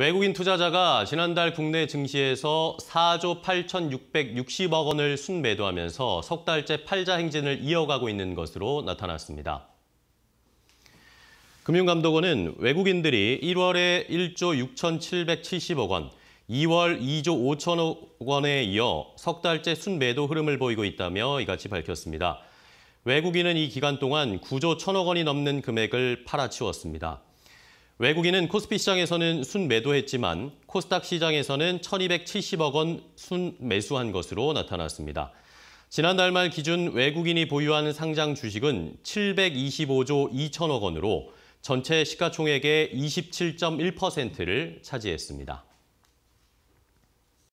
외국인 투자자가 지난달 국내 증시에서 4조 8,660억 원을 순매도하면서 석 달째 팔자 행진을 이어가고 있는 것으로 나타났습니다. 금융감독원은 외국인들이 1월에 1조 6,770억 원, 2월 2조 5천억 원에 이어 석 달째 순매도 흐름을 보이고 있다며 이같이 밝혔습니다. 외국인은 이 기간 동안 9조 1천억 원이 넘는 금액을 팔아치웠습니다. 외국인은 코스피 시장에서는 순매도했지만 코스닥 시장에서는 1,270억 원 순매수한 것으로 나타났습니다. 지난달 말 기준 외국인이 보유한 상장 주식은 725조 2천억 원으로 전체 시가총액의 27.1%를 차지했습니다.